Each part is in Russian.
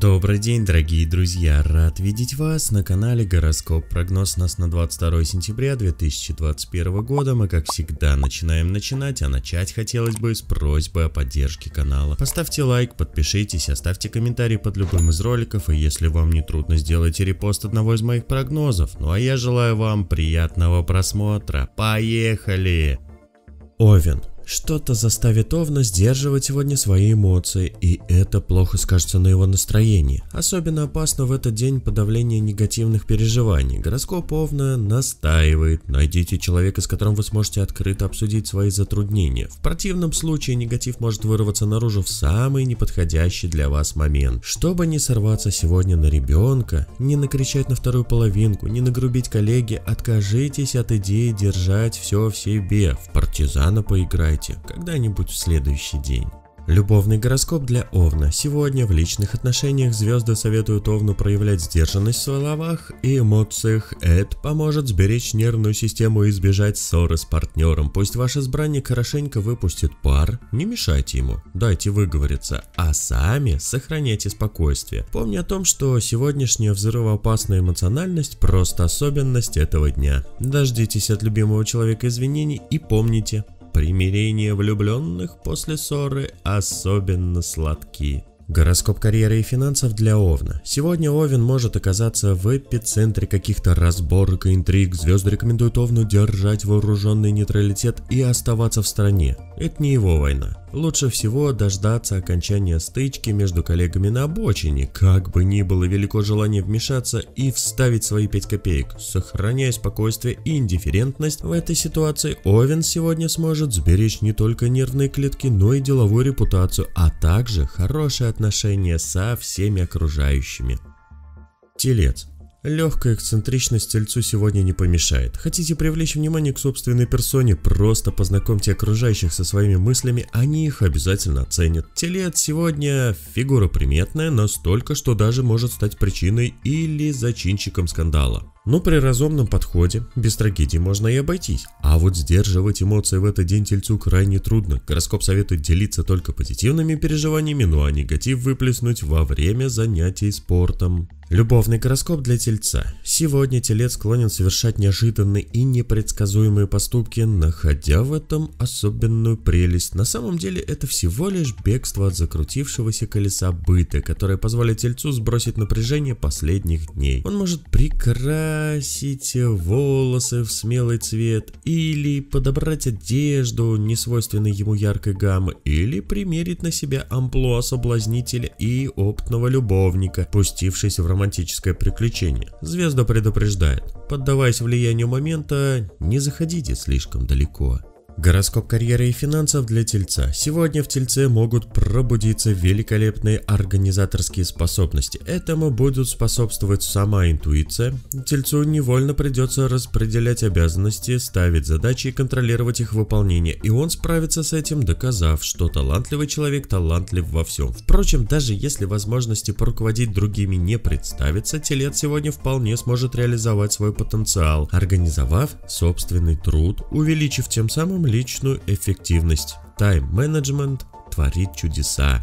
Добрый день, дорогие друзья! Рад видеть вас на канале Гороскоп. Прогноз нас на 22 сентября 2021 года. Мы, как всегда, начинаем начинать, а начать хотелось бы с просьбы о поддержке канала. Поставьте лайк, подпишитесь, оставьте комментарий под любым из роликов, и если вам не трудно, сделайте репост одного из моих прогнозов. Ну а я желаю вам приятного просмотра. Поехали! Овен. Что-то заставит Овна сдерживать сегодня свои эмоции, и это плохо скажется на его настроении. Особенно опасно в этот день подавление негативных переживаний. Гороскоп Овна настаивает. Найдите человека, с которым вы сможете открыто обсудить свои затруднения. В противном случае негатив может вырваться наружу в самый неподходящий для вас момент. Чтобы не сорваться сегодня на ребенка, не накричать на вторую половинку, не нагрубить коллеги, откажитесь от идеи держать все в себе. В партизана поиграйте узнайте когда-нибудь в следующий день. Любовный гороскоп для Овна. Сегодня в личных отношениях звезды советуют Овну проявлять сдержанность в словах и эмоциях. Это поможет сберечь нервную систему и избежать ссоры с партнером. Пусть ваш избранник хорошенько выпустит пар, не мешайте ему, дайте выговориться, а сами сохраняйте спокойствие. Помни о том, что сегодняшняя взрывоопасная эмоциональность просто особенность этого дня. Дождитесь от любимого человека извинений и помните, Примирение влюбленных после ссоры особенно сладки. Гороскоп карьеры и финансов для Овна. Сегодня Овен может оказаться в эпицентре каких-то разборок и интриг. Звезды рекомендуют Овну держать вооруженный нейтралитет и оставаться в стране. Это не его война. Лучше всего дождаться окончания стычки между коллегами на обочине, как бы ни было велико желание вмешаться и вставить свои 5 копеек. Сохраняя спокойствие и индифферентность, в этой ситуации Овен сегодня сможет сберечь не только нервные клетки, но и деловую репутацию, а также хорошие отношения со всеми окружающими. Телец. Легкая эксцентричность тельцу сегодня не помешает. Хотите привлечь внимание к собственной персоне, просто познакомьте окружающих со своими мыслями, они их обязательно оценят. Телец сегодня фигура приметная настолько, что даже может стать причиной или зачинщиком скандала. Но при разумном подходе, без трагедии можно и обойтись. А вот сдерживать эмоции в этот день тельцу крайне трудно. Гороскоп советует делиться только позитивными переживаниями, ну а негатив выплеснуть во время занятий спортом. Любовный гороскоп для Тельца. Сегодня Телец склонен совершать неожиданные и непредсказуемые поступки, находя в этом особенную прелесть. На самом деле это всего лишь бегство от закрутившегося колеса быта, которое позволит Тельцу сбросить напряжение последних дней. Он может прикрасить волосы в смелый цвет, или подобрать одежду, несвойственной ему яркой гаммы, или примерить на себя амплуа соблазнителя и опытного любовника, пустившись в романтическое приключение. Звезда предупреждает, поддаваясь влиянию момента, не заходите слишком далеко. Гороскоп карьеры и финансов для Тельца. Сегодня в Тельце могут пробудиться великолепные организаторские способности. Этому будут способствовать сама интуиция. Тельцу невольно придется распределять обязанности, ставить задачи и контролировать их выполнение. И он справится с этим, доказав, что талантливый человек талантлив во всем. Впрочем, даже если возможности поруководить другими не представится, Телец сегодня вполне сможет реализовать свой потенциал, организовав собственный труд, увеличив тем самым личную эффективность. Тайм-менеджмент творит чудеса.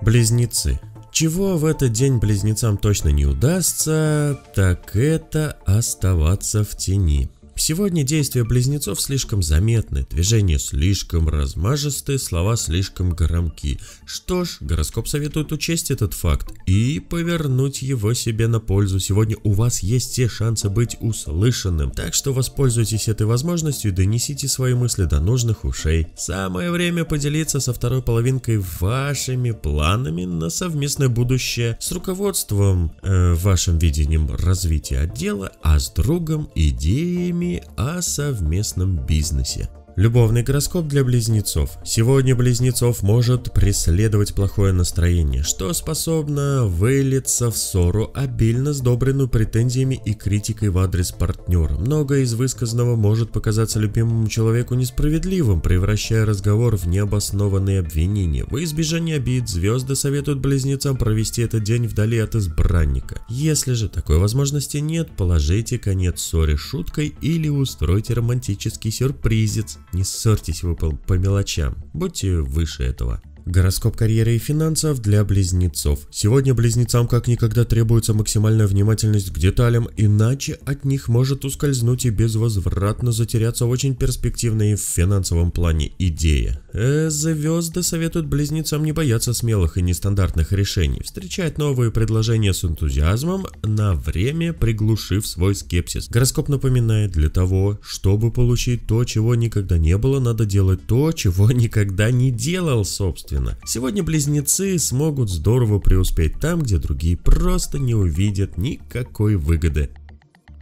Близнецы. Чего в этот день близнецам точно не удастся, так это оставаться в тени. Сегодня действия близнецов слишком заметны, движения слишком размажисты, слова слишком громки. Что ж, гороскоп советует учесть этот факт и повернуть его себе на пользу. Сегодня у вас есть все шансы быть услышанным, так что воспользуйтесь этой возможностью и донесите свои мысли до нужных ушей. Самое время поделиться со второй половинкой вашими планами на совместное будущее с руководством, э, вашим видением развития отдела, а с другом идеями ними о совместном бизнесе – Любовный гороскоп для близнецов. Сегодня близнецов может преследовать плохое настроение, что способно вылиться в ссору, обильно сдобренную претензиями и критикой в адрес партнера. Многое из высказанного может показаться любимому человеку несправедливым, превращая разговор в необоснованные обвинения. Во избежание обид звезды советуют близнецам провести этот день вдали от избранника. Если же такой возможности нет, положите конец ссоре шуткой или устройте романтический сюрпризец не ссорьтесь вы по, по мелочам, будьте выше этого. Гороскоп карьеры и финансов для близнецов. Сегодня близнецам как никогда требуется максимальная внимательность к деталям, иначе от них может ускользнуть и безвозвратно затеряться очень перспективная в финансовом плане идея. Э, звезды советуют близнецам не бояться смелых и нестандартных решений, встречать новые предложения с энтузиазмом, на время приглушив свой скепсис. Гороскоп напоминает, для того, чтобы получить то, чего никогда не было, надо делать то, чего никогда не делал, собственно. Сегодня близнецы смогут здорово преуспеть там, где другие просто не увидят никакой выгоды.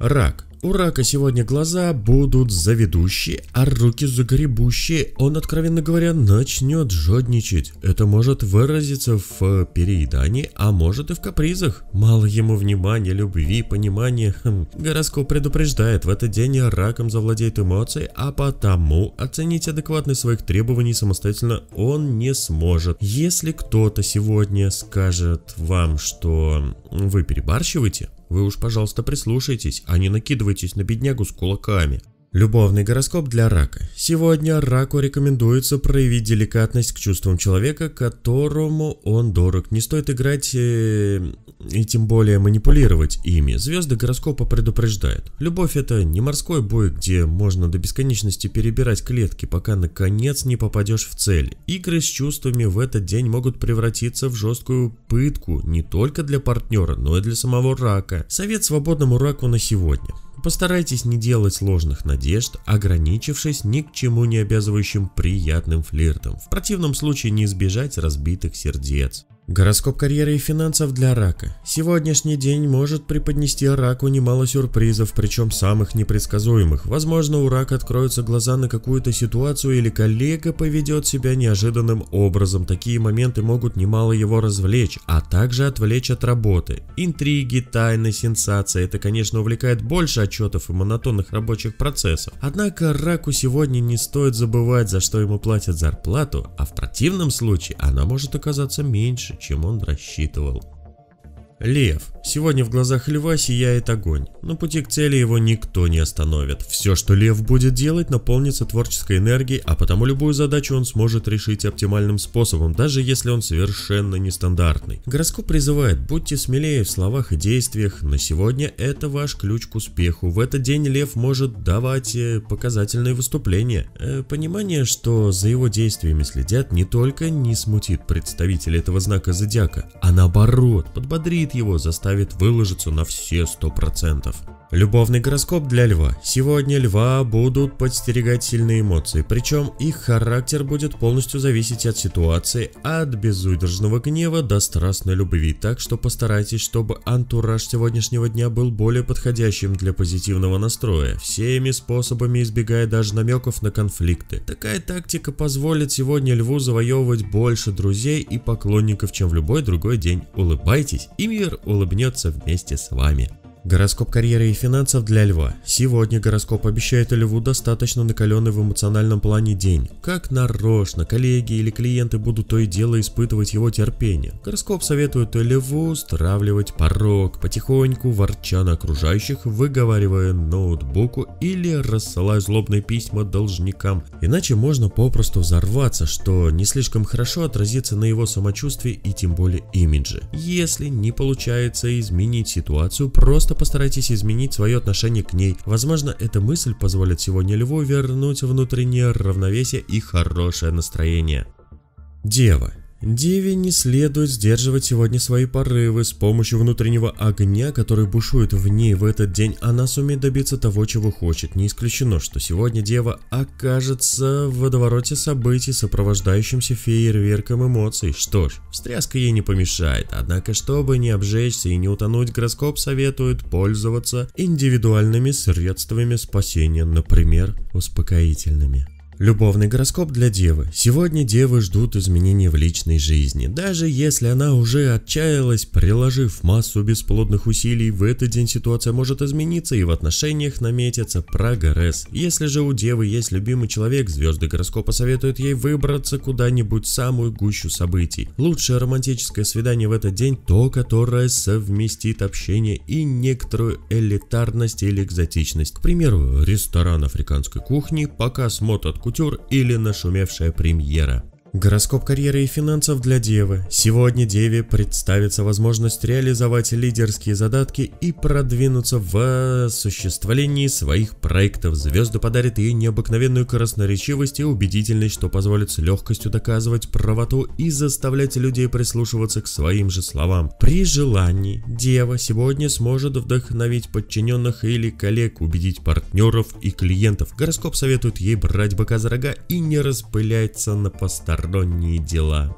Рак. У рака сегодня глаза будут заведущие, а руки загребущие. Он, откровенно говоря, начнет жадничать. Это может выразиться в э, переедании, а может и в капризах. Мало ему внимания, любви, понимания. Хм. Гороскоп предупреждает, в этот день раком завладеет эмоцией, а потому оценить адекватность своих требований самостоятельно он не сможет. Если кто-то сегодня скажет вам, что вы перебарщиваете, вы уж, пожалуйста, прислушайтесь, а не накидывайтесь на беднягу с кулаками. Любовный гороскоп для рака. Сегодня раку рекомендуется проявить деликатность к чувствам человека, которому он дорог. Не стоит играть э, и тем более манипулировать ими. Звезды гороскопа предупреждают. Любовь это не морской бой, где можно до бесконечности перебирать клетки, пока наконец не попадешь в цель. Игры с чувствами в этот день могут превратиться в жесткую пытку не только для партнера, но и для самого рака. Совет свободному раку на сегодня. Постарайтесь не делать сложных надежд, ограничившись ни к чему не обязывающим приятным флиртом. В противном случае не избежать разбитых сердец. Гороскоп карьеры и финансов для рака. Сегодняшний день может преподнести раку немало сюрпризов, причем самых непредсказуемых. Возможно, у рака откроются глаза на какую-то ситуацию или коллега поведет себя неожиданным образом. Такие моменты могут немало его развлечь, а также отвлечь от работы. Интриги, тайны, сенсации – это, конечно, увлекает больше отчетов и монотонных рабочих процессов. Однако раку сегодня не стоит забывать, за что ему платят зарплату, а в противном случае она может оказаться меньше чем он рассчитывал. Лев. Сегодня в глазах льва сияет огонь. На пути к цели его никто не остановит. Все, что лев будет делать, наполнится творческой энергией, а потому любую задачу он сможет решить оптимальным способом, даже если он совершенно нестандартный. Гороскоп призывает, будьте смелее в словах и действиях. На сегодня это ваш ключ к успеху. В этот день лев может давать э, показательные выступления. Э, понимание, что за его действиями следят, не только не смутит представителя этого знака зодиака, а наоборот, подбодрит его заставит выложиться на все сто процентов. Любовный гороскоп для льва. Сегодня льва будут подстерегать сильные эмоции, причем их характер будет полностью зависеть от ситуации, от безудержного гнева до страстной любви, так что постарайтесь, чтобы антураж сегодняшнего дня был более подходящим для позитивного настроя, всеми способами избегая даже намеков на конфликты. Такая тактика позволит сегодня льву завоевывать больше друзей и поклонников, чем в любой другой день. Улыбайтесь, и мир улыбнется вместе с вами. Гороскоп карьеры и финансов для Льва. Сегодня гороскоп обещает Льву достаточно накаленный в эмоциональном плане день. Как нарочно коллеги или клиенты будут то и дело испытывать его терпение. Гороскоп советует Льву стравливать порог, потихоньку ворча на окружающих, выговаривая ноутбуку или рассылая злобные письма должникам. Иначе можно попросту взорваться, что не слишком хорошо отразится на его самочувствии и тем более имидже. Если не получается изменить ситуацию, просто Просто постарайтесь изменить свое отношение к ней. Возможно, эта мысль позволит сегодня льву вернуть внутреннее равновесие и хорошее настроение. Дева. Деве не следует сдерживать сегодня свои порывы. С помощью внутреннего огня, который бушует в ней в этот день, она сумеет добиться того, чего хочет. Не исключено, что сегодня Дева окажется в водовороте событий, сопровождающимся фейерверком эмоций. Что ж, встряска ей не помешает. Однако, чтобы не обжечься и не утонуть, гороскоп советует пользоваться индивидуальными средствами спасения, например, успокоительными. Любовный гороскоп для Девы. Сегодня Девы ждут изменений в личной жизни. Даже если она уже отчаялась, приложив массу бесплодных усилий, в этот день ситуация может измениться и в отношениях наметится прогресс. Если же у Девы есть любимый человек, звезды гороскопа советуют ей выбраться куда-нибудь в самую гущу событий. Лучшее романтическое свидание в этот день то, которое совместит общение и некоторую элитарность или экзотичность. К примеру, ресторан африканской кухни, показ мод от кутюр или нашумевшая премьера. Гороскоп карьеры и финансов для Девы. Сегодня Деве представится возможность реализовать лидерские задатки и продвинуться в осуществлении своих проектов. Звезды подарят ей необыкновенную красноречивость и убедительность, что позволит с легкостью доказывать правоту и заставлять людей прислушиваться к своим же словам. При желании Дева сегодня сможет вдохновить подчиненных или коллег, убедить партнеров и клиентов. Гороскоп советует ей брать быка за рога и не распыляться на постар потустосторонние дела.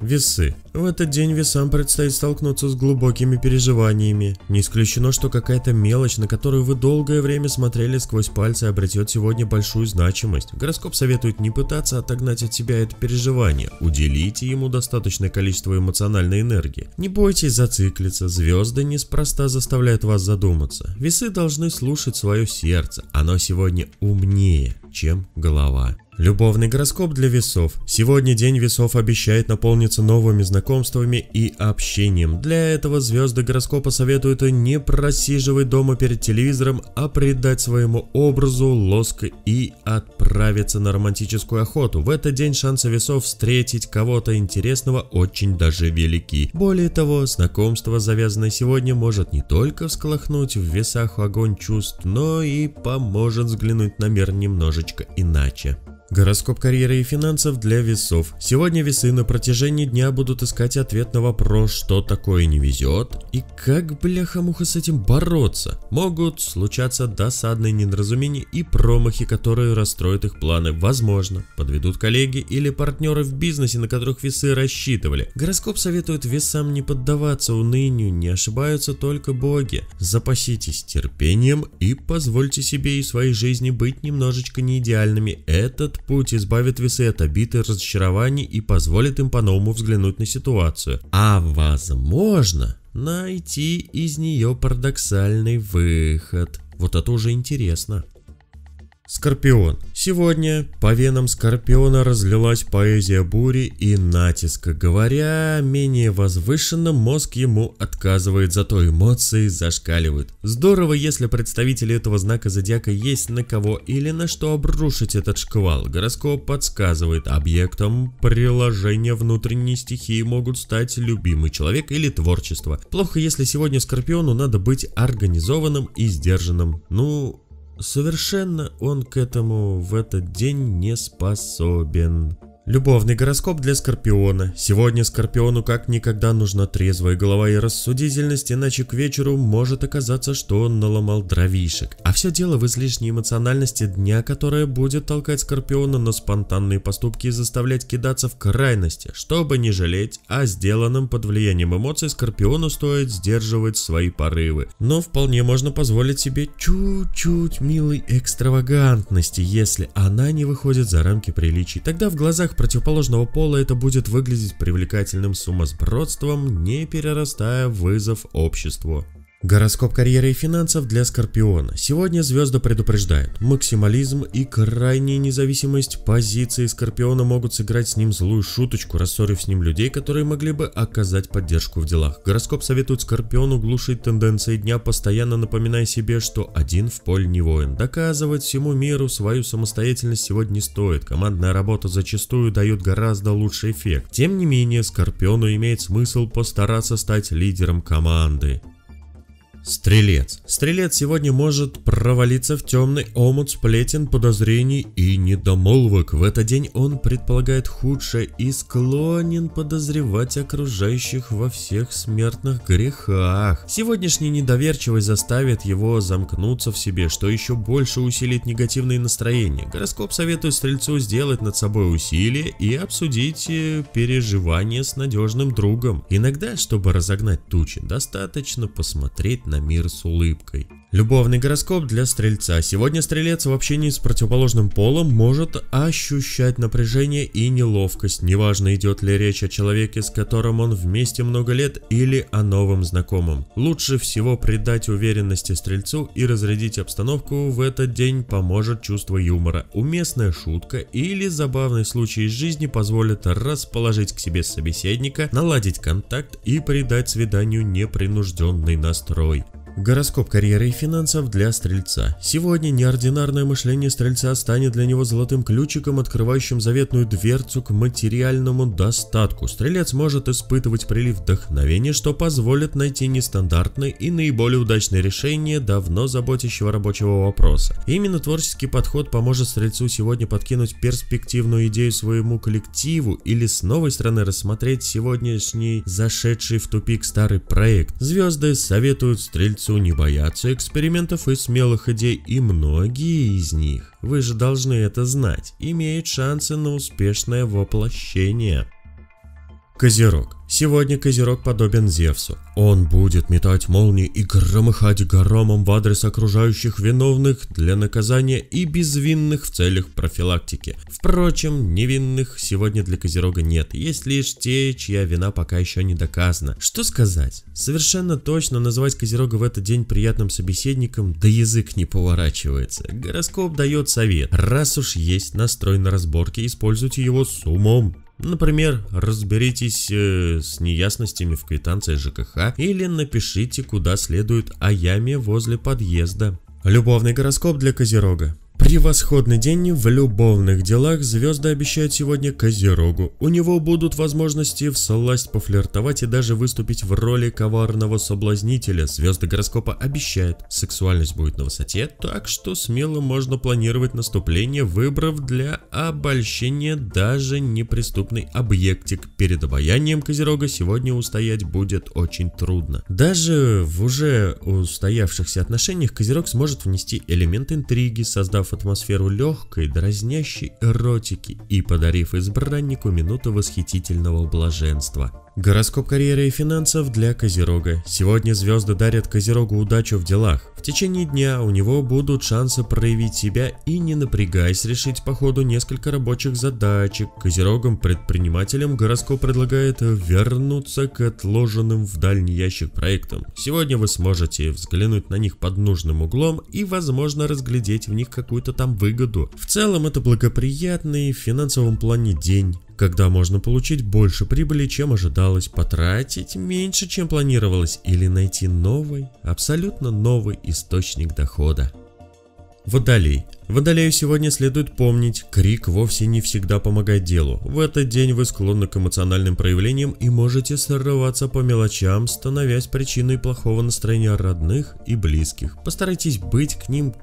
Весы. В этот день весам предстоит столкнуться с глубокими переживаниями. Не исключено, что какая-то мелочь, на которую вы долгое время смотрели сквозь пальцы, обретет сегодня большую значимость. Гороскоп советует не пытаться отогнать от себя это переживание. Уделите ему достаточное количество эмоциональной энергии. Не бойтесь зациклиться, звезды неспроста заставляют вас задуматься. Весы должны слушать свое сердце, оно сегодня умнее, чем голова. Любовный гороскоп для весов. Сегодня день весов обещает наполниться новыми знакомствами и общением. Для этого звезды гороскопа советуют не просиживать дома перед телевизором, а придать своему образу лоск и отправиться на романтическую охоту. В этот день шансы весов встретить кого-то интересного очень даже велики. Более того, знакомство, завязанное сегодня, может не только всколыхнуть в весах огонь чувств, но и поможет взглянуть на мир немножечко иначе. Гороскоп карьеры и финансов для весов. Сегодня весы на протяжении дня будут искать ответ на вопрос, что такое не везет и как бляха-муха с этим бороться. Могут случаться досадные недоразумения и промахи, которые расстроят их планы. Возможно, подведут коллеги или партнеры в бизнесе, на которых весы рассчитывали. Гороскоп советует весам не поддаваться унынию, не ошибаются только боги. Запаситесь терпением и позвольте себе и своей жизни быть немножечко неидеальными. Этот их путь избавит весы от обид и разочарований и позволит им по-новому взглянуть на ситуацию. А возможно, найти из нее парадоксальный выход. Вот это уже интересно. Скорпион. Сегодня по венам Скорпиона разлилась поэзия бури и натиска. Говоря менее возвышенно, мозг ему отказывает, зато эмоции зашкаливают. Здорово, если представители этого знака зодиака есть на кого или на что обрушить этот шквал. Гороскоп подсказывает, объектом приложения внутренней стихии могут стать любимый человек или творчество. Плохо, если сегодня Скорпиону надо быть организованным и сдержанным. Ну, совершенно он к этому в этот день не способен. Любовный гороскоп для Скорпиона. Сегодня Скорпиону как никогда нужна трезвая голова и рассудительность, иначе к вечеру может оказаться, что он наломал дровишек. А все дело в излишней эмоциональности дня, которая будет толкать Скорпиона на спонтанные поступки и заставлять кидаться в крайности, чтобы не жалеть А сделанным под влиянием эмоций Скорпиону стоит сдерживать свои порывы. Но вполне можно позволить себе чуть-чуть милой экстравагантности, если она не выходит за рамки приличий. Тогда в глазах противоположного пола это будет выглядеть привлекательным сумасбродством, не перерастая вызов обществу. Гороскоп карьеры и финансов для Скорпиона. Сегодня звезды предупреждают, максимализм и крайняя независимость позиции Скорпиона могут сыграть с ним злую шуточку, рассорив с ним людей, которые могли бы оказать поддержку в делах. Гороскоп советует Скорпиону глушить тенденции дня, постоянно напоминая себе, что один в поле не воин. Доказывать всему миру свою самостоятельность сегодня не стоит, командная работа зачастую дает гораздо лучший эффект. Тем не менее, Скорпиону имеет смысл постараться стать лидером команды. Стрелец. Стрелец сегодня может провалиться в темный омут сплетен, подозрений и недомолвок. В этот день он предполагает худшее и склонен подозревать окружающих во всех смертных грехах. Сегодняшний недоверчивость заставит его замкнуться в себе, что еще больше усилит негативные настроения. Гороскоп советует Стрельцу сделать над собой усилие и обсудить э, переживания с надежным другом. Иногда, чтобы разогнать тучи, достаточно посмотреть на на мир с улыбкой. Любовный гороскоп для Стрельца. Сегодня Стрелец в общении с противоположным полом может ощущать напряжение и неловкость, неважно идет ли речь о человеке, с которым он вместе много лет или о новом знакомом. Лучше всего придать уверенности Стрельцу и разрядить обстановку в этот день поможет чувство юмора. Уместная шутка или забавный случай из жизни позволят расположить к себе собеседника, наладить контакт и придать свиданию непринужденный настрой. Гороскоп карьеры и финансов для Стрельца. Сегодня неординарное мышление Стрельца станет для него золотым ключиком, открывающим заветную дверцу к материальному достатку. Стрелец может испытывать прилив вдохновения, что позволит найти нестандартное и наиболее удачное решение давно заботящего рабочего вопроса. именно творческий подход поможет Стрельцу сегодня подкинуть перспективную идею своему коллективу или с новой стороны рассмотреть сегодняшний зашедший в тупик старый проект. Звезды советуют Стрельцу Яйцу не боятся экспериментов и смелых идей, и многие из них, вы же должны это знать, имеют шансы на успешное воплощение. Козерог. Сегодня Козерог подобен Зевсу. Он будет метать молнии и громыхать громом в адрес окружающих виновных для наказания и безвинных в целях профилактики. Впрочем, невинных сегодня для Козерога нет, есть лишь те, чья вина пока еще не доказана. Что сказать? Совершенно точно называть Козерога в этот день приятным собеседником, да язык не поворачивается. Гороскоп дает совет. Раз уж есть настрой на разборке, используйте его с умом. Например, разберитесь э, с неясностями в квитанции ЖКХ или напишите, куда следует Аяме возле подъезда. Любовный гороскоп для Козерога. Превосходный день в любовных делах звезды обещают сегодня Козерогу. У него будут возможности в всласть пофлиртовать и даже выступить в роли коварного соблазнителя. Звезды гороскопа обещают, сексуальность будет на высоте, так что смело можно планировать наступление, выбрав для обольщения даже неприступный объектик. Перед обаянием Козерога сегодня устоять будет очень трудно. Даже в уже устоявшихся отношениях Козерог сможет внести элемент интриги, создав атмосферу легкой, дразнящей эротики и подарив избраннику минуту восхитительного блаженства. Гороскоп карьеры и финансов для Козерога. Сегодня звезды дарят Козерогу удачу в делах. В течение дня у него будут шансы проявить себя и не напрягаясь решить по ходу несколько рабочих задачек. Козерогам-предпринимателям гороскоп предлагает вернуться к отложенным в дальний ящик проектам. Сегодня вы сможете взглянуть на них под нужным углом и возможно разглядеть в них какую-то там выгоду. В целом это благоприятный в финансовом плане день когда можно получить больше прибыли, чем ожидалось, потратить меньше, чем планировалось, или найти новый, абсолютно новый источник дохода. Водолей. Водолею сегодня следует помнить, крик вовсе не всегда помогает делу. В этот день вы склонны к эмоциональным проявлениям и можете сорваться по мелочам, становясь причиной плохого настроения родных и близких. Постарайтесь быть к ним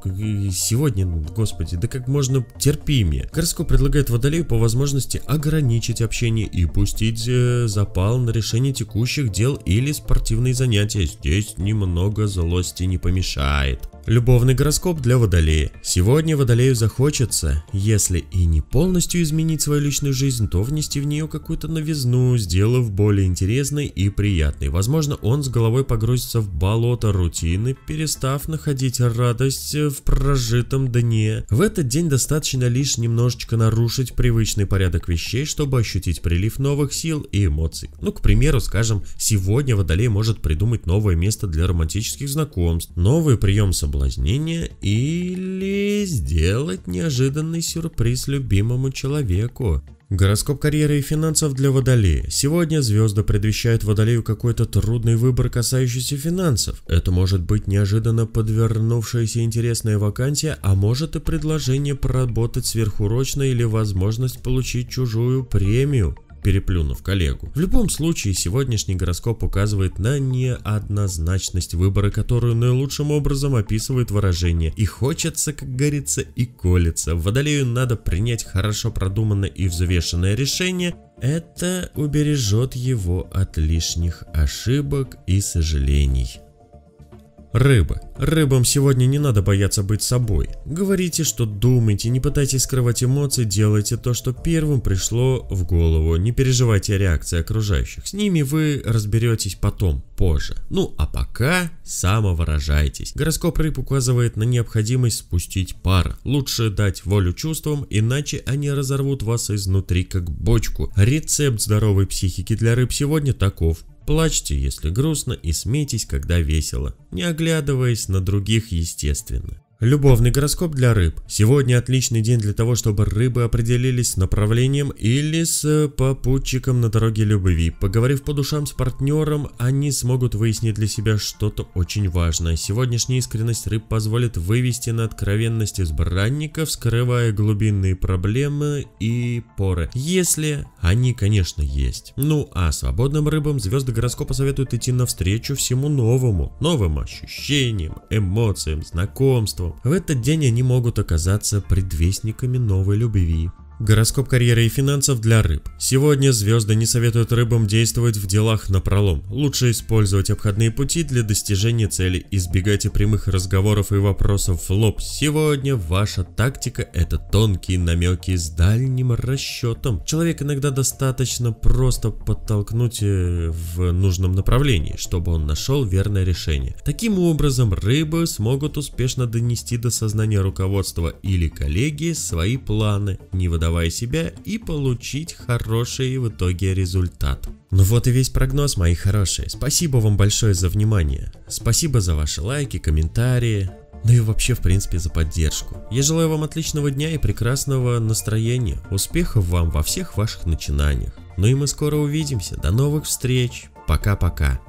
сегодня, господи, да как можно терпимее. Гороскоп предлагает Водолею по возможности ограничить общение и пустить э, запал на решение текущих дел или спортивные занятия. Здесь немного злости не помешает. Любовный гороскоп для Водолея. Сегодня Водолею захочется, если и не полностью изменить свою личную жизнь, то внести в нее какую-то новизну, сделав более интересной и приятной. Возможно, он с головой погрузится в болото рутины, перестав находить радость в прожитом дне. В этот день достаточно лишь немножечко нарушить привычный порядок вещей, чтобы ощутить прилив новых сил и эмоций. Ну, к примеру, скажем, сегодня Водолей может придумать новое место для романтических знакомств, новый прием соблазнения, соблазнения или сделать неожиданный сюрприз любимому человеку. Гороскоп карьеры и финансов для Водолея. Сегодня звезды предвещают Водолею какой-то трудный выбор, касающийся финансов. Это может быть неожиданно подвернувшаяся интересная вакансия, а может и предложение проработать сверхурочно или возможность получить чужую премию переплюнув коллегу. В любом случае, сегодняшний гороскоп указывает на неоднозначность выбора, которую наилучшим образом описывает выражение «и хочется, как говорится, и колется». Водолею надо принять хорошо продуманное и взвешенное решение, это убережет его от лишних ошибок и сожалений. Рыбы. Рыбам сегодня не надо бояться быть собой. Говорите, что думаете, не пытайтесь скрывать эмоции, делайте то, что первым пришло в голову. Не переживайте о реакции окружающих. С ними вы разберетесь потом, позже. Ну а пока самовыражайтесь. Гороскоп рыб указывает на необходимость спустить пар. Лучше дать волю чувствам, иначе они разорвут вас изнутри как бочку. Рецепт здоровой психики для рыб сегодня таков. Плачьте, если грустно, и смейтесь, когда весело, не оглядываясь на других, естественно. Любовный гороскоп для рыб. Сегодня отличный день для того, чтобы рыбы определились с направлением или с э, попутчиком на дороге любви. Поговорив по душам с партнером, они смогут выяснить для себя что-то очень важное. Сегодняшняя искренность рыб позволит вывести на откровенность избранников, скрывая глубинные проблемы и поры. Если они, конечно, есть. Ну а свободным рыбам звезды гороскопа советуют идти навстречу всему новому. Новым ощущениям, эмоциям, знакомствам в этот день они могут оказаться предвестниками новой любви, Гороскоп карьеры и финансов для рыб. Сегодня звезды не советуют рыбам действовать в делах напролом. Лучше использовать обходные пути для достижения цели. Избегайте прямых разговоров и вопросов в лоб. Сегодня ваша тактика – это тонкие намеки с дальним расчетом. Человек иногда достаточно просто подтолкнуть э, в нужном направлении, чтобы он нашел верное решение. Таким образом, рыбы смогут успешно донести до сознания руководства или коллеги свои планы, не выдавая отдавая себя и получить хороший в итоге результат. Ну вот и весь прогноз, мои хорошие. Спасибо вам большое за внимание. Спасибо за ваши лайки, комментарии. Ну и вообще, в принципе, за поддержку. Я желаю вам отличного дня и прекрасного настроения. Успехов вам во всех ваших начинаниях. Ну и мы скоро увидимся. До новых встреч. Пока-пока.